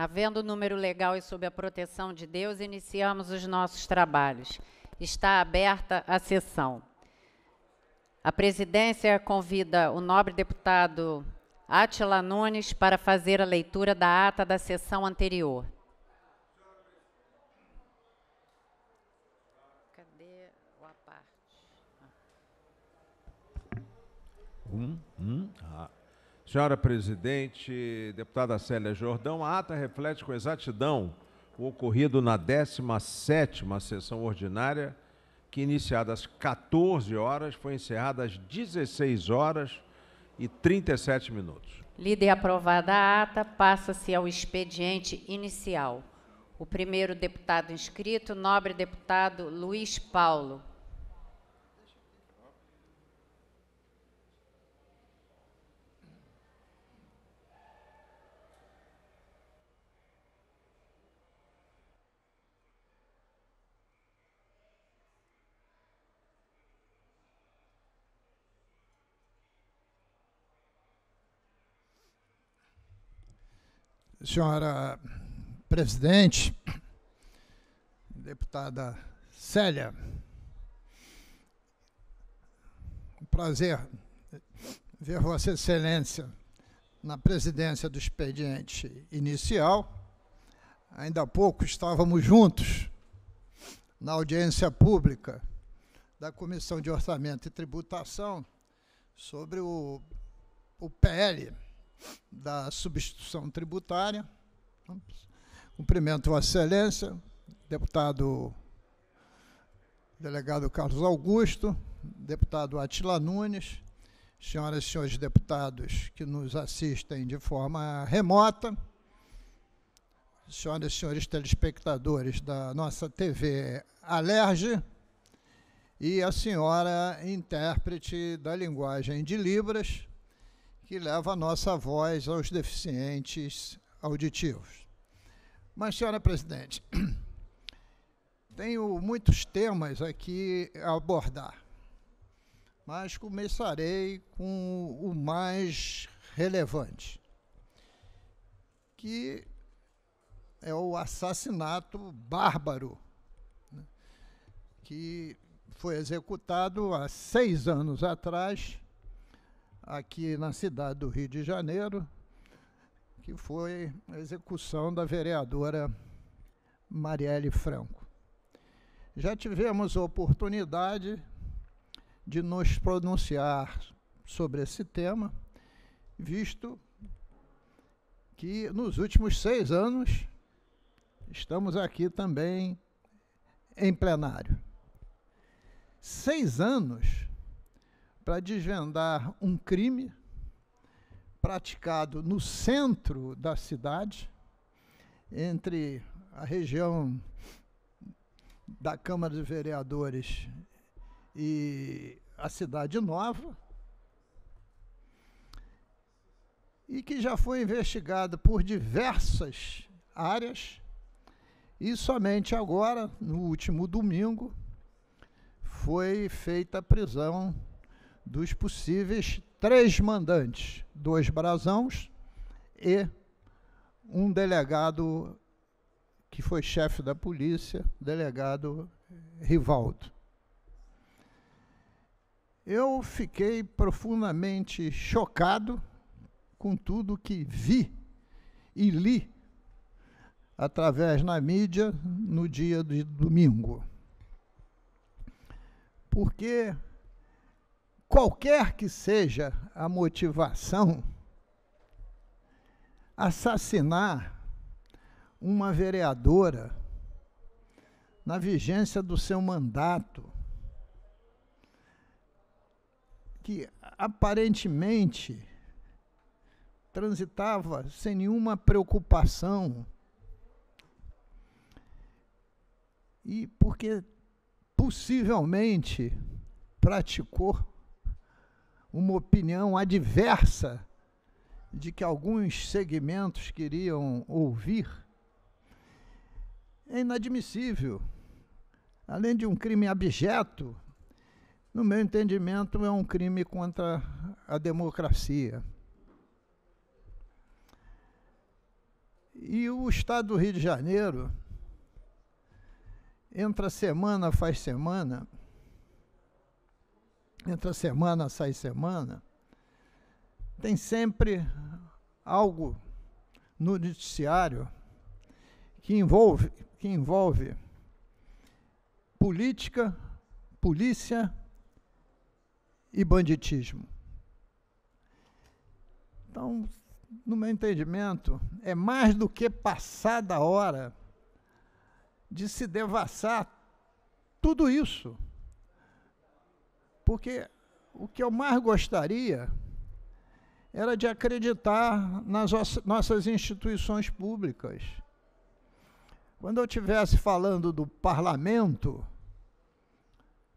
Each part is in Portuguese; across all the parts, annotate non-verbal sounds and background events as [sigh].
Havendo o número legal e sob a proteção de Deus, iniciamos os nossos trabalhos. Está aberta a sessão. A presidência convida o nobre deputado Atila Nunes para fazer a leitura da ata da sessão anterior. Cadê o aparte? Um, um, Senhora presidente, deputada Célia Jordão, a ata reflete com exatidão o ocorrido na 17ª sessão ordinária, que iniciada às 14 horas, foi encerrada às 16 horas e 37 minutos. Líder aprovada a ata, passa-se ao expediente inicial. O primeiro deputado inscrito, nobre deputado Luiz Paulo. senhora presidente, deputada Célia. Um prazer ver Vossa Excelência na presidência do expediente inicial. Ainda há pouco estávamos juntos na audiência pública da Comissão de Orçamento e Tributação sobre o, o PL da substituição tributária. Cumprimento Vossa Excelência, deputado delegado Carlos Augusto, deputado Atila Nunes, senhoras e senhores deputados que nos assistem de forma remota, senhoras e senhores telespectadores da nossa TV Alerge e a senhora intérprete da linguagem de Libras, que leva a nossa voz aos deficientes auditivos. Mas, senhora presidente, [clears throat] tenho muitos temas aqui a abordar, mas começarei com o mais relevante, que é o assassinato bárbaro né, que foi executado há seis anos atrás aqui na cidade do Rio de Janeiro, que foi a execução da vereadora Marielle Franco. Já tivemos a oportunidade de nos pronunciar sobre esse tema, visto que nos últimos seis anos estamos aqui também em plenário. Seis anos para desvendar um crime praticado no centro da cidade, entre a região da Câmara de Vereadores e a Cidade Nova, e que já foi investigado por diversas áreas, e somente agora, no último domingo, foi feita a prisão dos possíveis três mandantes, dois brasãos e um delegado que foi chefe da polícia, delegado Rivaldo. Eu fiquei profundamente chocado com tudo que vi e li através na mídia no dia de domingo. Porque qualquer que seja a motivação, assassinar uma vereadora na vigência do seu mandato, que aparentemente transitava sem nenhuma preocupação. E porque possivelmente praticou uma opinião adversa de que alguns segmentos queriam ouvir, é inadmissível. Além de um crime abjeto, no meu entendimento, é um crime contra a democracia. E o Estado do Rio de Janeiro, entra semana, faz semana, entra semana, sai semana, tem sempre algo no noticiário que envolve, que envolve política, polícia e banditismo. Então, no meu entendimento, é mais do que passar da hora de se devassar tudo isso porque o que eu mais gostaria era de acreditar nas nossas instituições públicas. Quando eu estivesse falando do parlamento,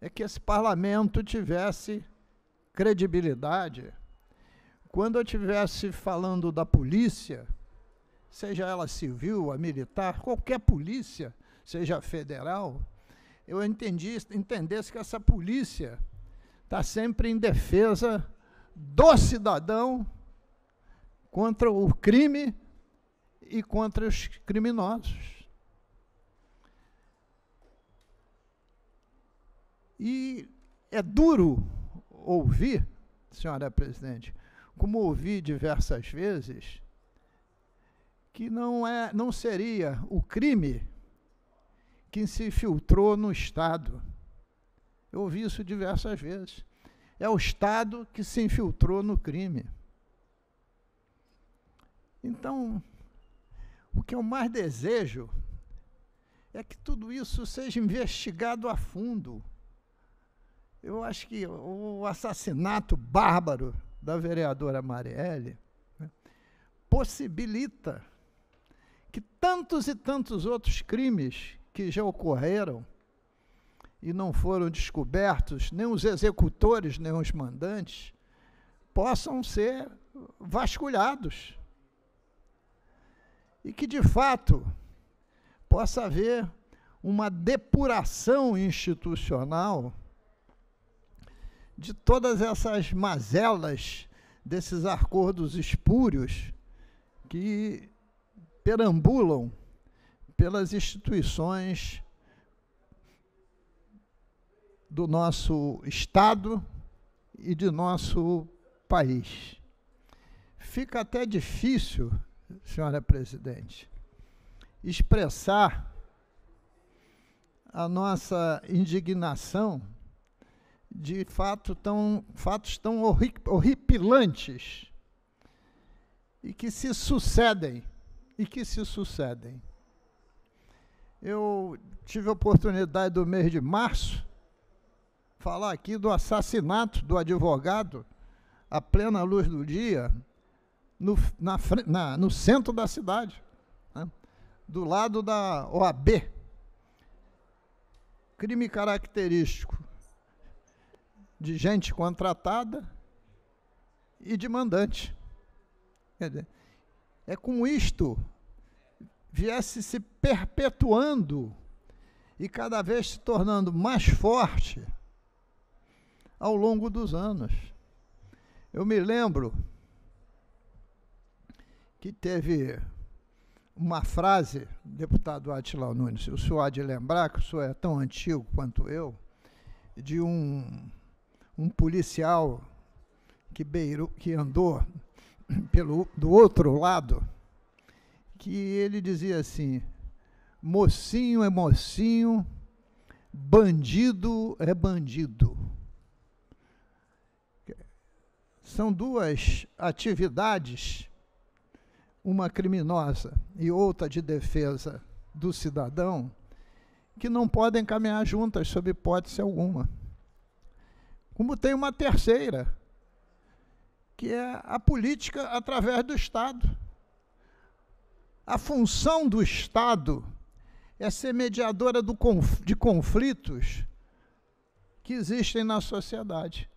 é que esse parlamento tivesse credibilidade. Quando eu estivesse falando da polícia, seja ela civil, a militar, qualquer polícia, seja federal, eu entendi, entendesse que essa polícia está sempre em defesa do cidadão contra o crime e contra os criminosos. E é duro ouvir, senhora presidente, como ouvi diversas vezes, que não, é, não seria o crime que se infiltrou no Estado eu ouvi isso diversas vezes. É o Estado que se infiltrou no crime. Então, o que eu mais desejo é que tudo isso seja investigado a fundo. Eu acho que o assassinato bárbaro da vereadora Marielle né, possibilita que tantos e tantos outros crimes que já ocorreram e não foram descobertos, nem os executores, nem os mandantes, possam ser vasculhados. E que, de fato, possa haver uma depuração institucional de todas essas mazelas, desses acordos espúrios que perambulam pelas instituições do nosso Estado e de nosso país. Fica até difícil, senhora presidente, expressar a nossa indignação de fato tão, fatos tão horri horripilantes e que se sucedem e que se sucedem. Eu tive a oportunidade do mês de março falar aqui do assassinato do advogado à plena luz do dia no, na, na, no centro da cidade, né? do lado da OAB. Crime característico de gente contratada e de mandante. Quer dizer, é como isto viesse se perpetuando e cada vez se tornando mais forte ao longo dos anos. Eu me lembro que teve uma frase, deputado Atilau Nunes, o senhor há de lembrar, que o senhor é tão antigo quanto eu, de um, um policial que, beirou, que andou [clears throat] pelo, do outro lado, que ele dizia assim: mocinho é mocinho, bandido é bandido. São duas atividades, uma criminosa e outra de defesa do cidadão, que não podem caminhar juntas, sob hipótese alguma. Como tem uma terceira, que é a política através do Estado. A função do Estado é ser mediadora do, de conflitos que existem na sociedade.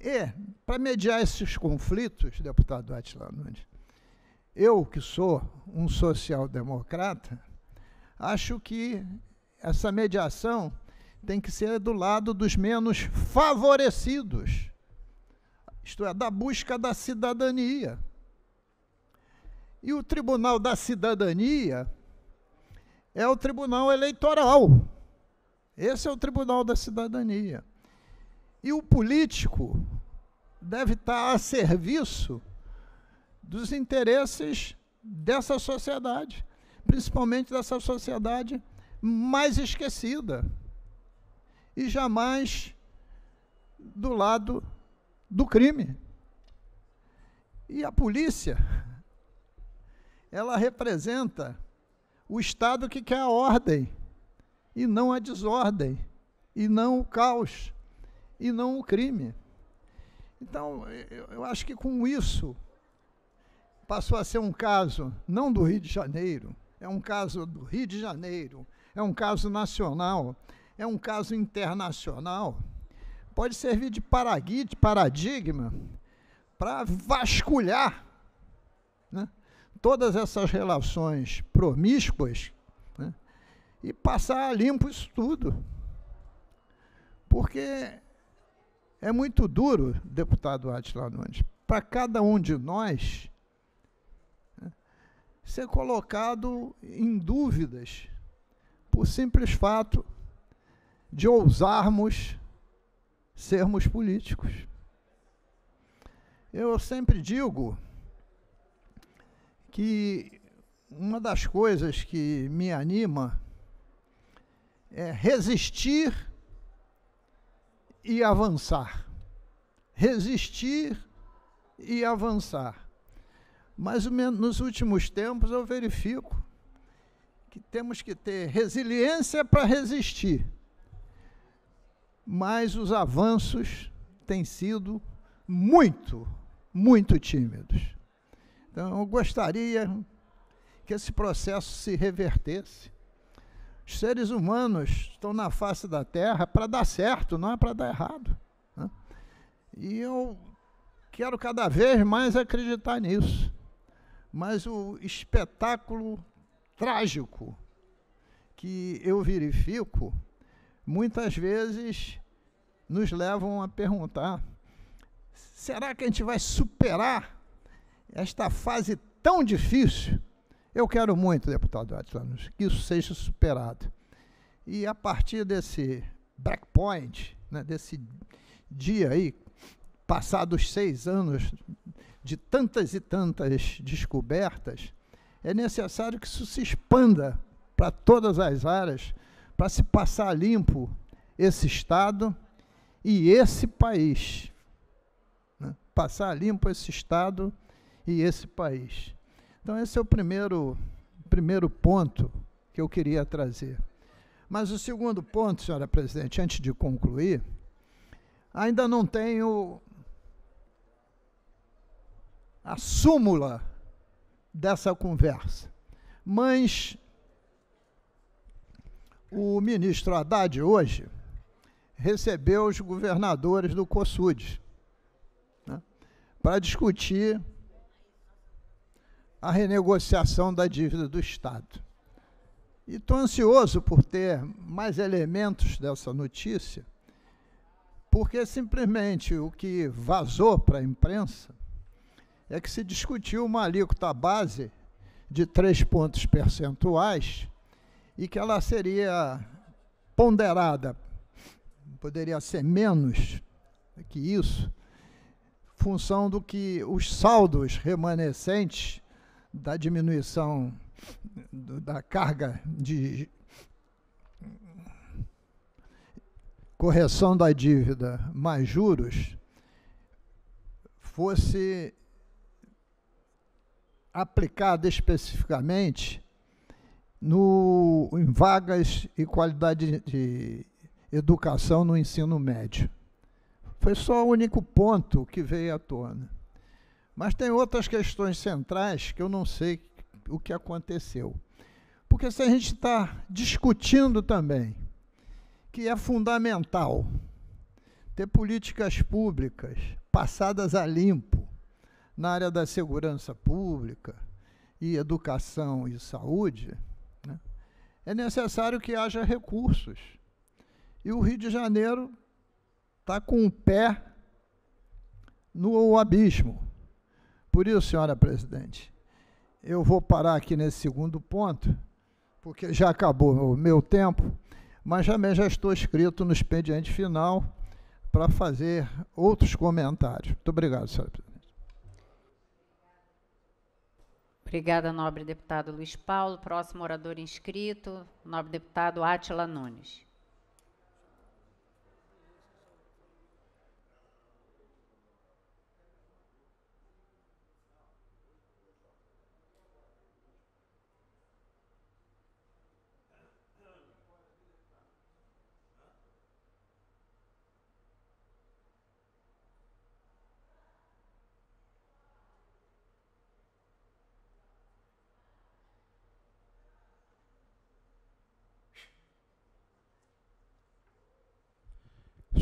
E, para mediar esses conflitos, deputado Atila Nunes, eu, que sou um social-democrata, acho que essa mediação tem que ser do lado dos menos favorecidos, isto é, da busca da cidadania. E o Tribunal da Cidadania é o Tribunal Eleitoral. Esse é o Tribunal da Cidadania. E o político deve estar a serviço dos interesses dessa sociedade, principalmente dessa sociedade mais esquecida e jamais do lado do crime. E a polícia, ela representa o Estado que quer a ordem e não a desordem e não o caos e não o crime. Então, eu acho que com isso passou a ser um caso não do Rio de Janeiro, é um caso do Rio de Janeiro, é um caso nacional, é um caso internacional. Pode servir de paradigma para vasculhar né, todas essas relações promíscuas né, e passar a limpo isso tudo. Porque é muito duro, deputado Atila Nunes, para cada um de nós né, ser colocado em dúvidas por simples fato de ousarmos sermos políticos. Eu sempre digo que uma das coisas que me anima é resistir e avançar. Resistir e avançar. Mas nos últimos tempos eu verifico que temos que ter resiliência para resistir. Mas os avanços têm sido muito, muito tímidos. Então, eu gostaria que esse processo se revertesse os seres humanos estão na face da Terra para dar certo, não é para dar errado. Né? E eu quero cada vez mais acreditar nisso. Mas o espetáculo trágico que eu verifico, muitas vezes nos levam a perguntar: será que a gente vai superar esta fase tão difícil? Eu quero muito, deputado Edson, que isso seja superado. E a partir desse breakpoint, né, desse dia aí, passados seis anos de tantas e tantas descobertas, é necessário que isso se expanda para todas as áreas, para se passar limpo esse Estado e esse país. Né? Passar limpo esse Estado e esse país. Então, esse é o primeiro, primeiro ponto que eu queria trazer. Mas o segundo ponto, senhora presidente, antes de concluir, ainda não tenho a súmula dessa conversa. Mas o ministro Haddad hoje recebeu os governadores do COSUD né, para discutir a renegociação da dívida do Estado. E estou ansioso por ter mais elementos dessa notícia, porque simplesmente o que vazou para a imprensa é que se discutiu uma alíquota base de três pontos percentuais e que ela seria ponderada, poderia ser menos que isso, função do que os saldos remanescentes da diminuição do, da carga de correção da dívida mais juros fosse aplicada especificamente no, em vagas e qualidade de educação no ensino médio. Foi só o único ponto que veio à tona. Mas tem outras questões centrais que eu não sei o que aconteceu. Porque se a gente está discutindo também que é fundamental ter políticas públicas passadas a limpo na área da segurança pública e educação e saúde, né, é necessário que haja recursos. E o Rio de Janeiro está com o pé no abismo. Por isso, senhora presidente, eu vou parar aqui nesse segundo ponto, porque já acabou o meu tempo, mas também já estou escrito no expediente final para fazer outros comentários. Muito obrigado, senhora presidente. Obrigada, nobre deputado Luiz Paulo. Próximo orador inscrito, nobre deputado Átila Nunes.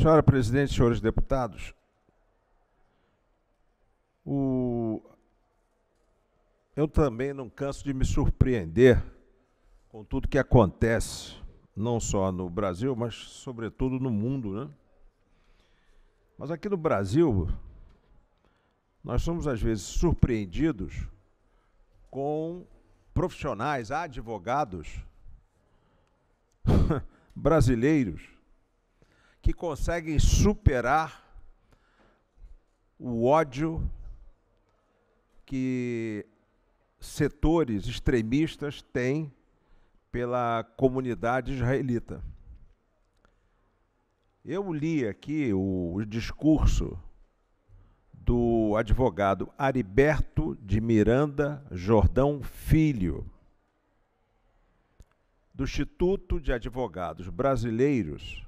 Senhora Presidente, senhores deputados, o... eu também não canso de me surpreender com tudo que acontece, não só no Brasil, mas sobretudo no mundo, né? Mas aqui no Brasil, nós somos às vezes surpreendidos com profissionais, advogados [laughs] brasileiros que conseguem superar o ódio que setores extremistas têm pela comunidade israelita. Eu li aqui o discurso do advogado Ariberto de Miranda Jordão Filho, do Instituto de Advogados Brasileiros,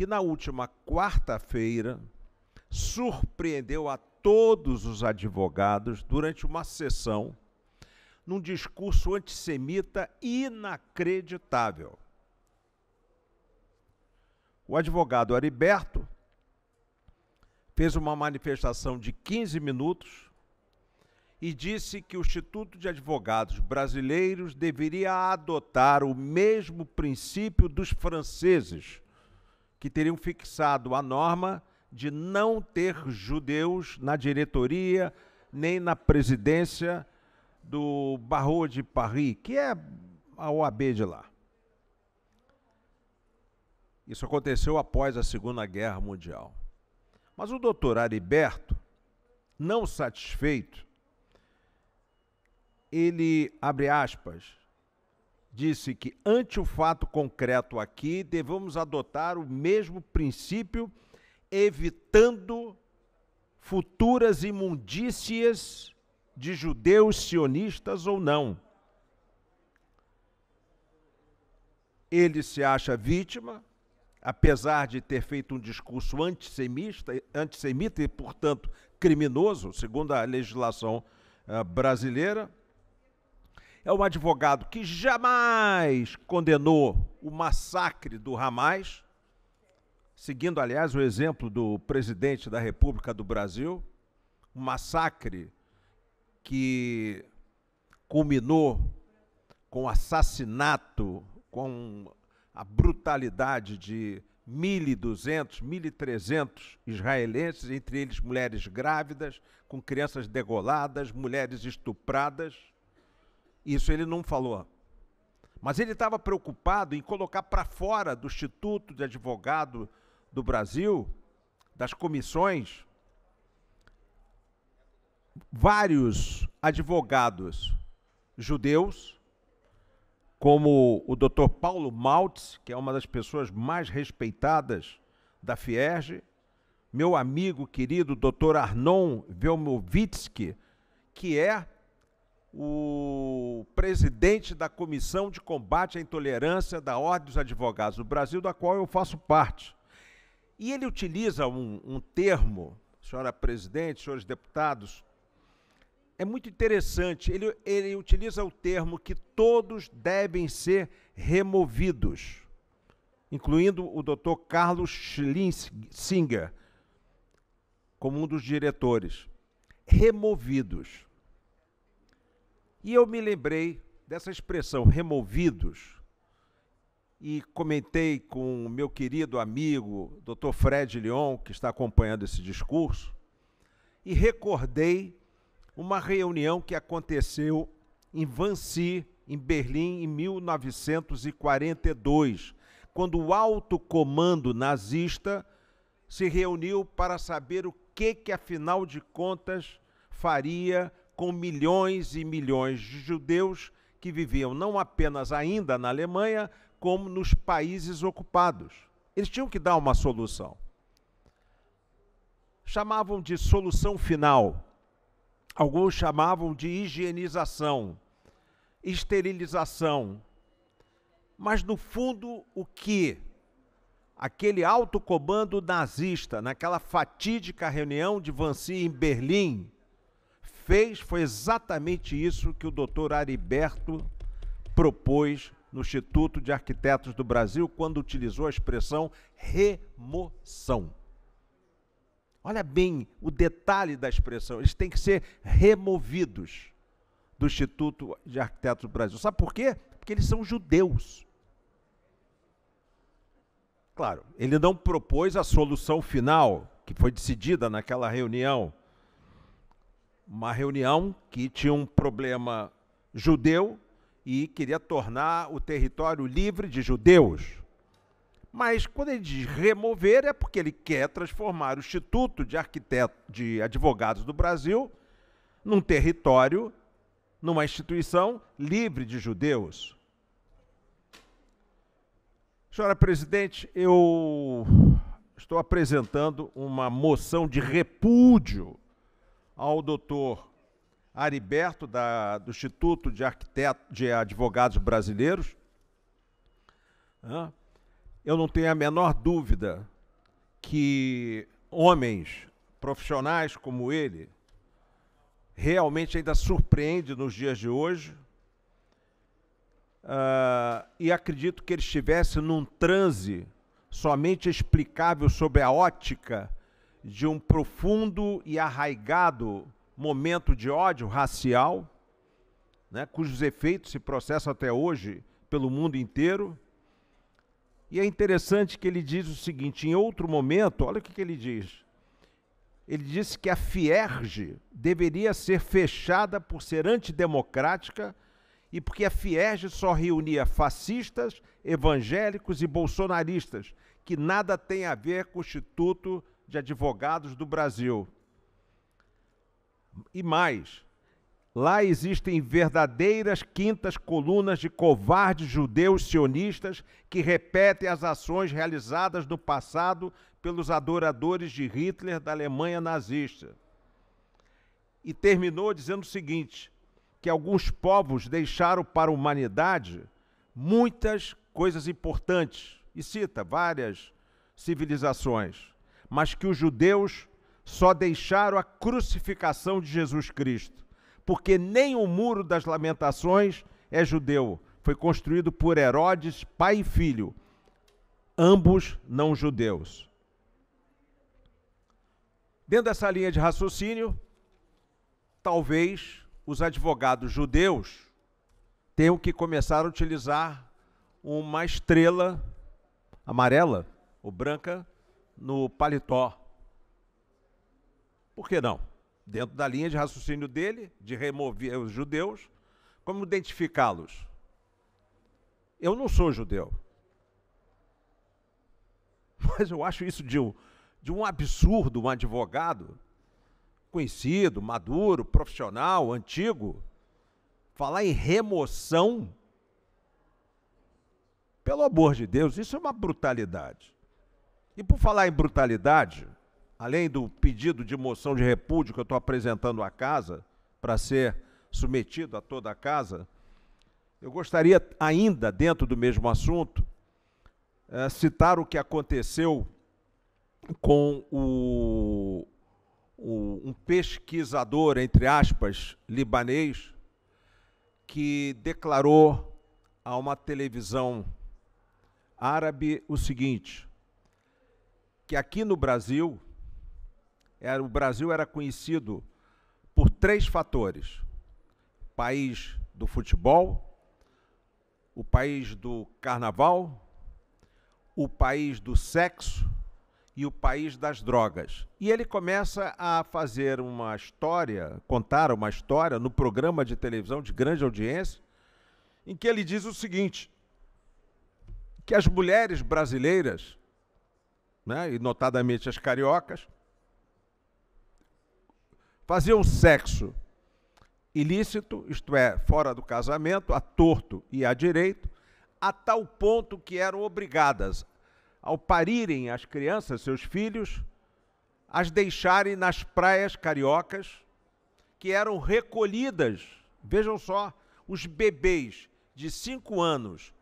que na última quarta-feira surpreendeu a todos os advogados durante uma sessão num discurso antissemita inacreditável. O advogado Ariberto fez uma manifestação de 15 minutos e disse que o Instituto de Advogados Brasileiros deveria adotar o mesmo princípio dos franceses que teriam fixado a norma de não ter judeus na diretoria nem na presidência do Barro de Paris, que é a OAB de lá. Isso aconteceu após a Segunda Guerra Mundial. Mas o doutor Ariberto, não satisfeito, ele, abre aspas, disse que, ante o fato concreto aqui, devemos adotar o mesmo princípio, evitando futuras imundícias de judeus sionistas ou não. Ele se acha vítima, apesar de ter feito um discurso antissemita, antissemita e, portanto, criminoso, segundo a legislação uh, brasileira é um advogado que jamais condenou o massacre do Hamas, seguindo, aliás, o exemplo do presidente da República do Brasil, um massacre que culminou com o assassinato, com a brutalidade de 1.200, 1.300 israelenses, entre eles mulheres grávidas, com crianças degoladas, mulheres estupradas. Isso ele não falou. Mas ele estava preocupado em colocar para fora do Instituto de Advogado do Brasil, das comissões, vários advogados judeus, como o Dr. Paulo Maltz, que é uma das pessoas mais respeitadas da Fierge, meu amigo querido Dr. Arnon Velmovitsky, que é o presidente da Comissão de Combate à Intolerância da Ordem dos Advogados do Brasil, da qual eu faço parte. E ele utiliza um, um termo, senhora presidente, senhores deputados, é muito interessante. Ele, ele utiliza o termo que todos devem ser removidos, incluindo o doutor Carlos Schlinsinger, como um dos diretores. Removidos. E eu me lembrei dessa expressão removidos e comentei com o meu querido amigo Dr. Fred Lyon, que está acompanhando esse discurso, e recordei uma reunião que aconteceu em Vancy, em Berlim, em 1942, quando o alto comando nazista se reuniu para saber o que que afinal de contas faria com milhões e milhões de judeus que viviam não apenas ainda na Alemanha, como nos países ocupados. Eles tinham que dar uma solução. Chamavam de solução final, alguns chamavam de higienização, esterilização. Mas, no fundo, o que aquele alto comando nazista, naquela fatídica reunião de Vancy em Berlim, fez foi exatamente isso que o doutor Ariberto propôs no Instituto de Arquitetos do Brasil quando utilizou a expressão remoção. Olha bem o detalhe da expressão, eles têm que ser removidos do Instituto de Arquitetos do Brasil. Sabe por quê? Porque eles são judeus. Claro, ele não propôs a solução final que foi decidida naquela reunião uma reunião que tinha um problema judeu e queria tornar o território livre de judeus. Mas quando ele diz remover, é porque ele quer transformar o Instituto de, Arquiteto, de Advogados do Brasil num território, numa instituição livre de judeus. Senhora presidente, eu estou apresentando uma moção de repúdio ao doutor Ariberto, da, do Instituto de, Arquiteto, de Advogados Brasileiros. Eu não tenho a menor dúvida que homens profissionais como ele realmente ainda surpreende nos dias de hoje. Uh, e acredito que ele estivesse num transe somente explicável sob a ótica de um profundo e arraigado momento de ódio racial, né, cujos efeitos se processam até hoje pelo mundo inteiro. E é interessante que ele diz o seguinte: em outro momento, olha o que, que ele diz. Ele disse que a Fierge deveria ser fechada por ser antidemocrática e porque a Fierge só reunia fascistas, evangélicos e bolsonaristas, que nada tem a ver com o Instituto de Advogados do Brasil. E mais, lá existem verdadeiras quintas colunas de covardes judeus sionistas que repetem as ações realizadas no passado pelos adoradores de Hitler da Alemanha nazista. E terminou dizendo o seguinte: que alguns povos deixaram para a humanidade muitas coisas importantes, e cita várias civilizações mas que os judeus só deixaram a crucificação de Jesus Cristo, porque nem o muro das lamentações é judeu, foi construído por Herodes, pai e filho, ambos não judeus. Dentro dessa linha de raciocínio, talvez os advogados judeus tenham que começar a utilizar uma estrela amarela ou branca no paletó. Por que não? Dentro da linha de raciocínio dele, de remover os judeus, como identificá-los? Eu não sou judeu. [laughs] Mas eu acho isso de um, de um absurdo um advogado conhecido, maduro, profissional, antigo, falar em remoção. Pelo amor de Deus, isso é uma brutalidade. E por falar em brutalidade, além do pedido de moção de repúdio que eu estou apresentando à casa, para ser submetido a toda a casa, eu gostaria ainda, dentro do mesmo assunto, é, citar o que aconteceu com o, o, um pesquisador, entre aspas, libanês, que declarou a uma televisão árabe o seguinte: que aqui no Brasil, era, o Brasil era conhecido por três fatores: país do futebol, o país do carnaval, o país do sexo e o país das drogas. E ele começa a fazer uma história, contar uma história no programa de televisão de grande audiência, em que ele diz o seguinte: que as mulheres brasileiras né? e notadamente as cariocas, faziam sexo ilícito, isto é, fora do casamento, a torto e a direito, a tal ponto que eram obrigadas, ao parirem as crianças, seus filhos, as deixarem nas praias cariocas, que eram recolhidas, vejam só, os bebês de cinco anos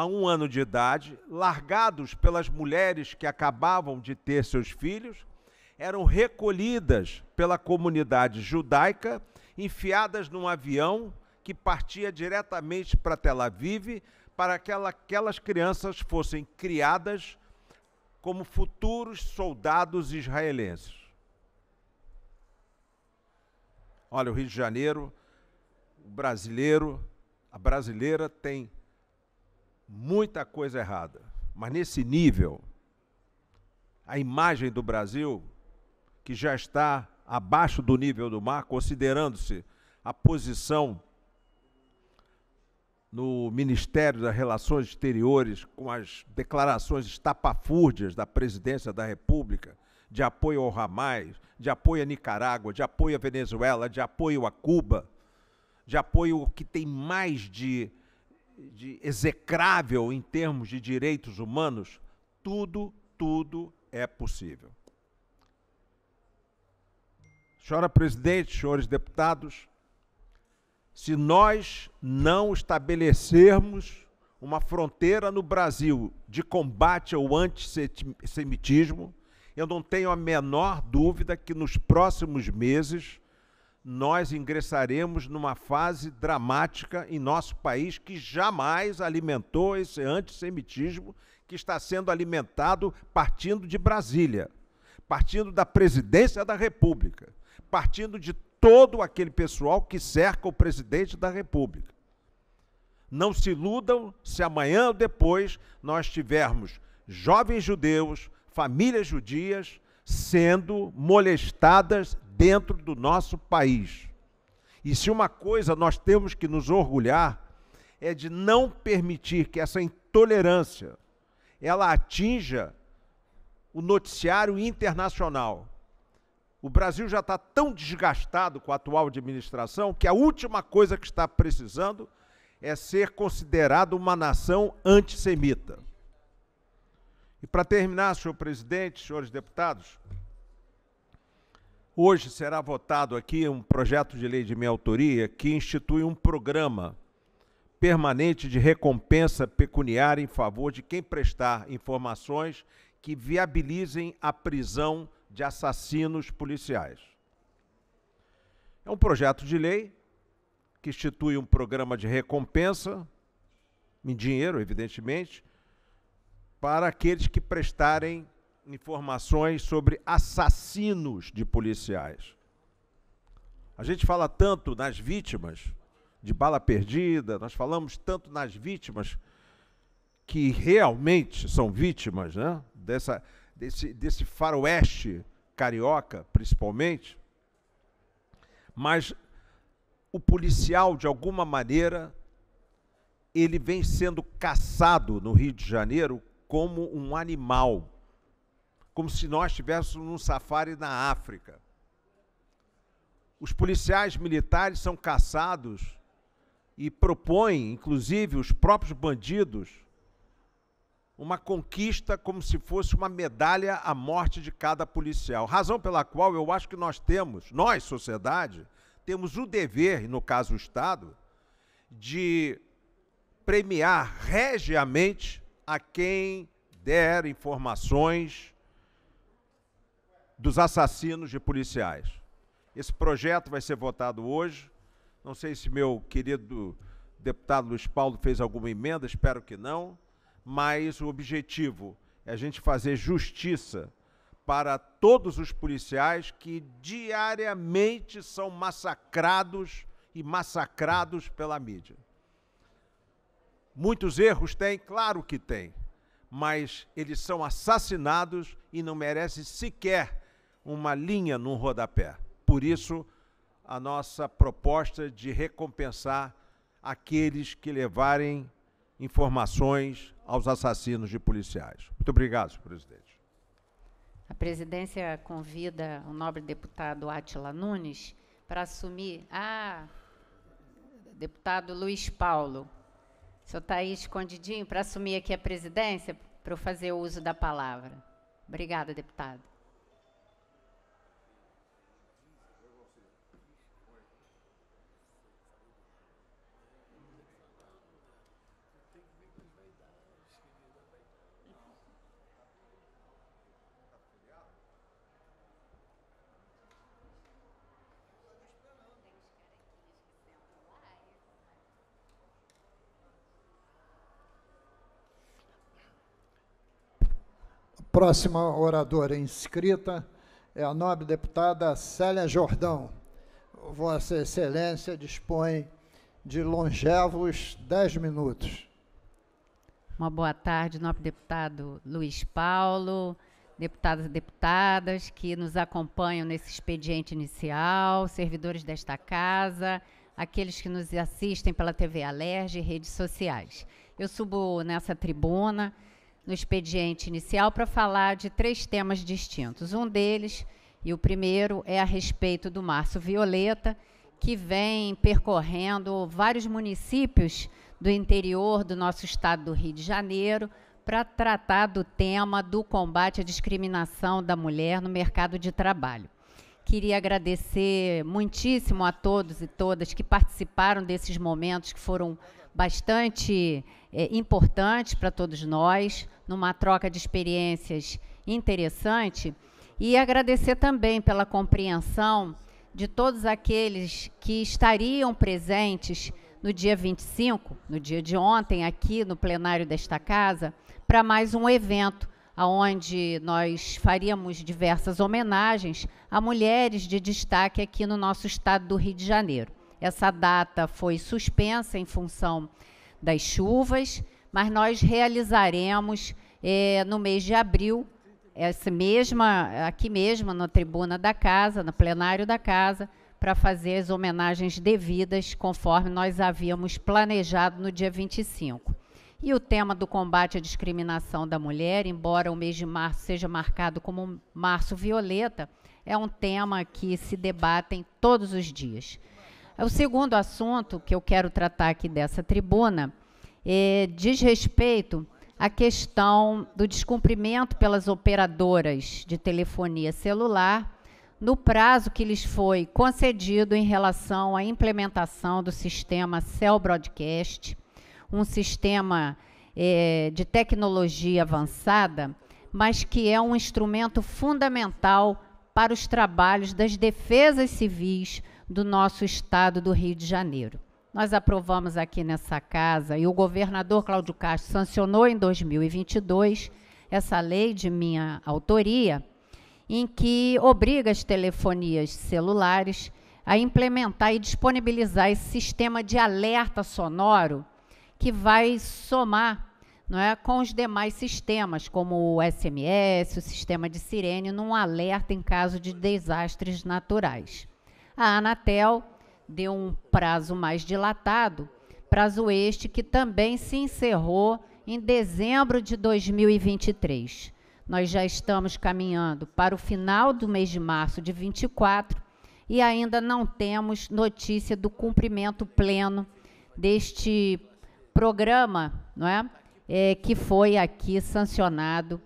a um ano de idade, largados pelas mulheres que acabavam de ter seus filhos, eram recolhidas pela comunidade judaica, enfiadas num avião que partia diretamente para Tel Aviv para que aquelas crianças fossem criadas como futuros soldados israelenses. Olha, o Rio de Janeiro, o brasileiro, a brasileira tem muita coisa errada. Mas nesse nível, a imagem do Brasil, que já está abaixo do nível do mar, considerando-se a posição no Ministério das Relações Exteriores, com as declarações estapafúrdias da presidência da República, de apoio ao Ramais, de apoio à Nicarágua, de apoio à Venezuela, de apoio a Cuba, de apoio que tem mais de de execrável em termos de direitos humanos, tudo, tudo é possível. Senhora presidente, senhores deputados, se nós não estabelecermos uma fronteira no Brasil de combate ao antissemitismo, eu não tenho a menor dúvida que nos próximos meses nós ingressaremos numa fase dramática em nosso país que jamais alimentou esse antissemitismo que está sendo alimentado partindo de Brasília, partindo da presidência da República, partindo de todo aquele pessoal que cerca o presidente da República. Não se iludam se amanhã ou depois nós tivermos jovens judeus, famílias judias sendo molestadas dentro do nosso país. E se uma coisa nós temos que nos orgulhar é de não permitir que essa intolerância ela atinja o noticiário internacional. O Brasil já está tão desgastado com a atual administração que a última coisa que está precisando é ser considerado uma nação antissemita. E para terminar, senhor presidente, senhores deputados, Hoje será votado aqui um projeto de lei de minha autoria que institui um programa permanente de recompensa pecuniária em favor de quem prestar informações que viabilizem a prisão de assassinos policiais. É um projeto de lei que institui um programa de recompensa, em dinheiro, evidentemente, para aqueles que prestarem informações sobre assassinos de policiais. A gente fala tanto nas vítimas de bala perdida, nós falamos tanto nas vítimas que realmente são vítimas né? Dessa, desse, desse faroeste carioca, principalmente. Mas o policial, de alguma maneira, ele vem sendo caçado no Rio de Janeiro como um animal como se nós estivéssemos num safari na África. Os policiais militares são caçados e propõem, inclusive, os próprios bandidos, uma conquista como se fosse uma medalha à morte de cada policial. Razão pela qual eu acho que nós temos, nós, sociedade, temos o dever, e no caso o Estado, de premiar regiamente a quem der informações dos assassinos de policiais. Esse projeto vai ser votado hoje. Não sei se meu querido deputado Luiz Paulo fez alguma emenda, espero que não, mas o objetivo é a gente fazer justiça para todos os policiais que diariamente são massacrados e massacrados pela mídia. Muitos erros têm, claro que tem, mas eles são assassinados e não merecem sequer uma linha num rodapé. Por isso, a nossa proposta de recompensar aqueles que levarem informações aos assassinos de policiais. Muito obrigado, presidente. A presidência convida o nobre deputado Átila Nunes para assumir. Ah, deputado Luiz Paulo, o senhor está aí escondidinho para assumir aqui a presidência, para eu fazer o uso da palavra. Obrigada, deputado. próxima oradora inscrita é a nobre deputada Célia Jordão. Vossa Excelência dispõe de longevos 10 minutos. Uma boa tarde, nobre deputado Luiz Paulo, deputadas e deputadas que nos acompanham nesse expediente inicial, servidores desta casa, aqueles que nos assistem pela TV Alerj e redes sociais. Eu subo nessa tribuna no expediente inicial para falar de três temas distintos. Um deles, e o primeiro, é a respeito do Março Violeta, que vem percorrendo vários municípios do interior do nosso estado do Rio de Janeiro para tratar do tema do combate à discriminação da mulher no mercado de trabalho. Queria agradecer muitíssimo a todos e todas que participaram desses momentos que foram bastante é, importantes para todos nós, numa troca de experiências interessante. E agradecer também pela compreensão de todos aqueles que estariam presentes no dia 25, no dia de ontem, aqui no plenário desta casa, para mais um evento onde nós faríamos diversas homenagens a mulheres de destaque aqui no nosso estado do Rio de Janeiro. Essa data foi suspensa em função das chuvas, mas nós realizaremos eh, no mês de abril, essa mesma, aqui mesmo, na tribuna da casa, no plenário da casa, para fazer as homenagens devidas, conforme nós havíamos planejado no dia 25. E o tema do combate à discriminação da mulher, embora o mês de março seja marcado como Março Violeta, é um tema que se debatem todos os dias. O segundo assunto que eu quero tratar aqui dessa tribuna é, diz respeito à questão do descumprimento pelas operadoras de telefonia celular no prazo que lhes foi concedido em relação à implementação do sistema Cell Broadcast um sistema é, de tecnologia avançada, mas que é um instrumento fundamental para os trabalhos das defesas civis do nosso estado do Rio de Janeiro. Nós aprovamos aqui nessa casa e o governador Cláudio Castro sancionou em 2022 essa lei de minha autoria, em que obriga as telefonias celulares a implementar e disponibilizar esse sistema de alerta sonoro que vai somar não é, com os demais sistemas, como o SMS, o sistema de sirene, num alerta em caso de desastres naturais. A Anatel deu um prazo mais dilatado, prazo este que também se encerrou em dezembro de 2023. Nós já estamos caminhando para o final do mês de março de 24 e ainda não temos notícia do cumprimento pleno deste programa não é? é que foi aqui sancionado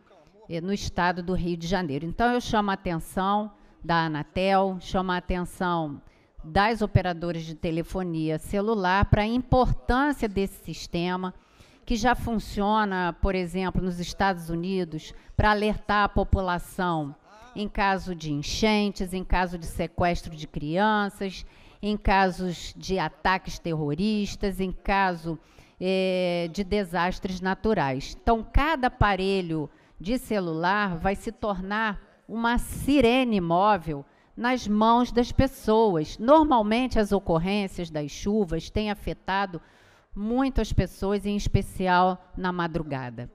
é, no estado do Rio de Janeiro. Então, eu chamo a atenção da Anatel, chamo a atenção das operadoras de telefonia celular para a importância desse sistema que já funciona, por exemplo, nos Estados Unidos, para alertar a população em caso de enchentes, em caso de sequestro de crianças, em casos de ataques terroristas, em caso é, de desastres naturais. Então, cada aparelho de celular vai se tornar uma sirene móvel nas mãos das pessoas. Normalmente, as ocorrências das chuvas têm afetado muitas pessoas, em especial na madrugada.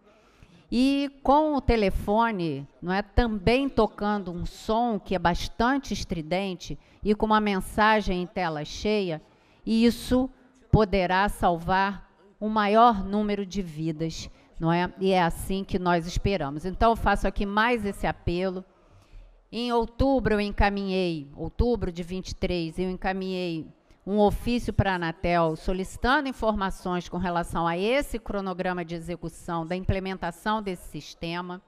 E com o telefone, não é também tocando um som que é bastante estridente e com uma mensagem em tela cheia, isso poderá salvar um maior número de vidas, não é? E é assim que nós esperamos. Então, eu faço aqui mais esse apelo. Em outubro, eu encaminhei, outubro de 23, eu encaminhei um ofício para a Anatel solicitando informações com relação a esse cronograma de execução da implementação desse sistema.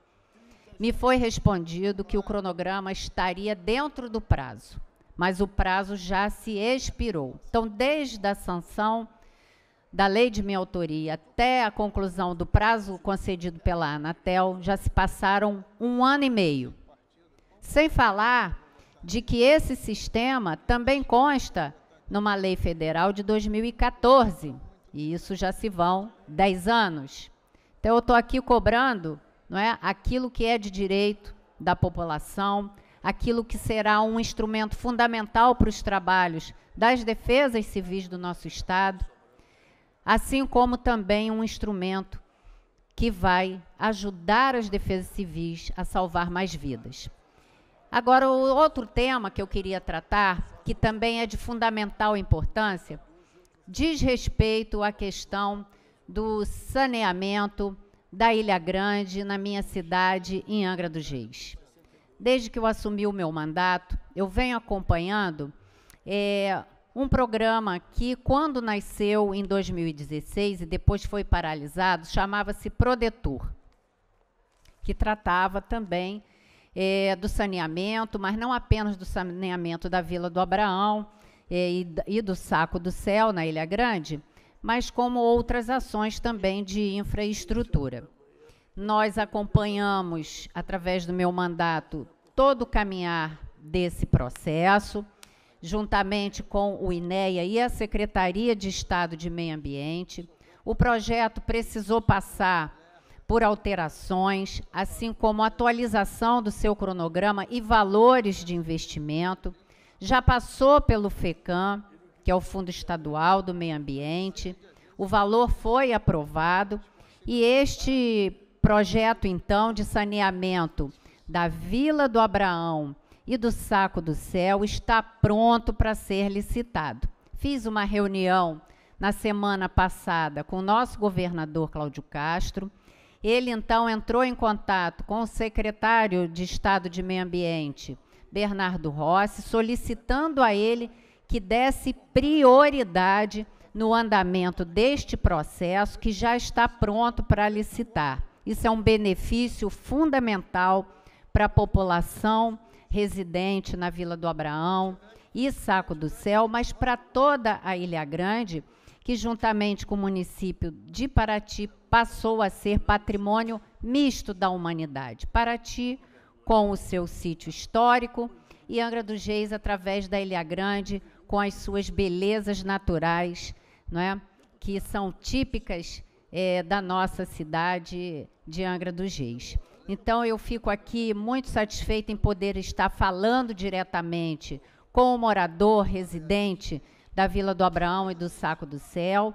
Me foi respondido que o cronograma estaria dentro do prazo, mas o prazo já se expirou. Então, desde a sanção da lei de minha autoria até a conclusão do prazo concedido pela Anatel, já se passaram um ano e meio. Sem falar de que esse sistema também consta numa lei federal de 2014, e isso já se vão 10 anos. Então, eu estou aqui cobrando não é, aquilo que é de direito da população, aquilo que será um instrumento fundamental para os trabalhos das defesas civis do nosso Estado assim como também um instrumento que vai ajudar as defesas civis a salvar mais vidas. Agora, o outro tema que eu queria tratar, que também é de fundamental importância, diz respeito à questão do saneamento da Ilha Grande, na minha cidade, em Angra dos Reis. Desde que eu assumi o meu mandato, eu venho acompanhando é, um programa que, quando nasceu em 2016 e depois foi paralisado, chamava-se Prodetur, que tratava também é, do saneamento, mas não apenas do saneamento da Vila do Abraão é, e, e do Saco do Céu, na Ilha Grande, mas como outras ações também de infraestrutura. Nós acompanhamos, através do meu mandato, todo o caminhar desse processo juntamente com o INEA e a Secretaria de Estado de Meio Ambiente. O projeto precisou passar por alterações, assim como atualização do seu cronograma e valores de investimento. Já passou pelo FECAM, que é o Fundo Estadual do Meio Ambiente. O valor foi aprovado e este projeto, então, de saneamento da Vila do Abraão e do saco do céu está pronto para ser licitado. Fiz uma reunião na semana passada com o nosso governador Cláudio Castro. Ele então entrou em contato com o secretário de Estado de Meio Ambiente, Bernardo Rossi, solicitando a ele que desse prioridade no andamento deste processo que já está pronto para licitar. Isso é um benefício fundamental para a população residente na Vila do Abraão e Saco do Céu, mas para toda a Ilha Grande, que juntamente com o município de Paraty passou a ser patrimônio misto da humanidade. Paraty, com o seu sítio histórico, e Angra dos Reis, através da Ilha Grande, com as suas belezas naturais, não é? que são típicas é, da nossa cidade de Angra dos Reis. Então eu fico aqui muito satisfeita em poder estar falando diretamente com o morador residente da Vila do Abraão e do Saco do Céu,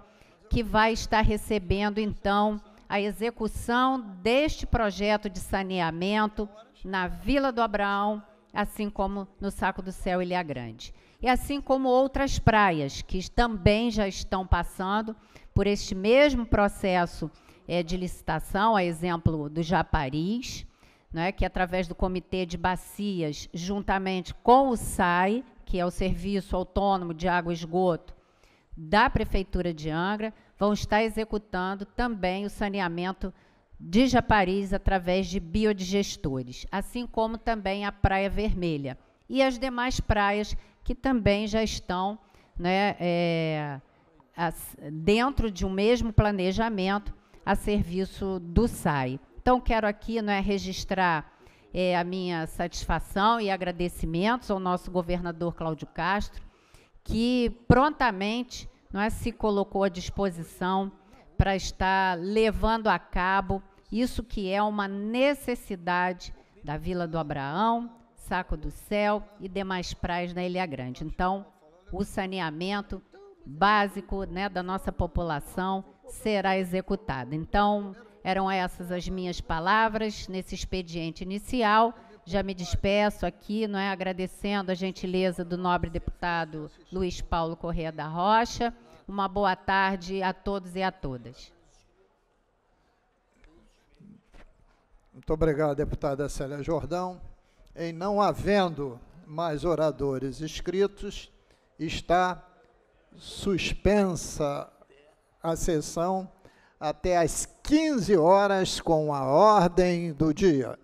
que vai estar recebendo então a execução deste projeto de saneamento na Vila do Abraão, assim como no Saco do Céu Ilha Grande. E assim como outras praias que também já estão passando por este mesmo processo é, de licitação, a exemplo do Japaris, né, que através do Comitê de Bacias, juntamente com o SAI, que é o Serviço Autônomo de Água e Esgoto da Prefeitura de Angra, vão estar executando também o saneamento de Japaris através de biodigestores, assim como também a Praia Vermelha e as demais praias que também já estão né, é, dentro de um mesmo planejamento a serviço do SAI. Então, quero aqui não é, registrar é, a minha satisfação e agradecimentos ao nosso governador Cláudio Castro, que prontamente não é, se colocou à disposição para estar levando a cabo isso que é uma necessidade da Vila do Abraão, Saco do Céu e demais praias na Ilha Grande. Então, o saneamento básico né, da nossa população será executada. Então, eram essas as minhas palavras nesse expediente inicial. Já me despeço aqui, não é, agradecendo a gentileza do nobre deputado Luiz Paulo Correa da Rocha. Uma boa tarde a todos e a todas. Muito obrigado, deputada Célia Jordão. Em não havendo mais oradores inscritos, está suspensa a sessão até às 15 horas com a ordem do dia.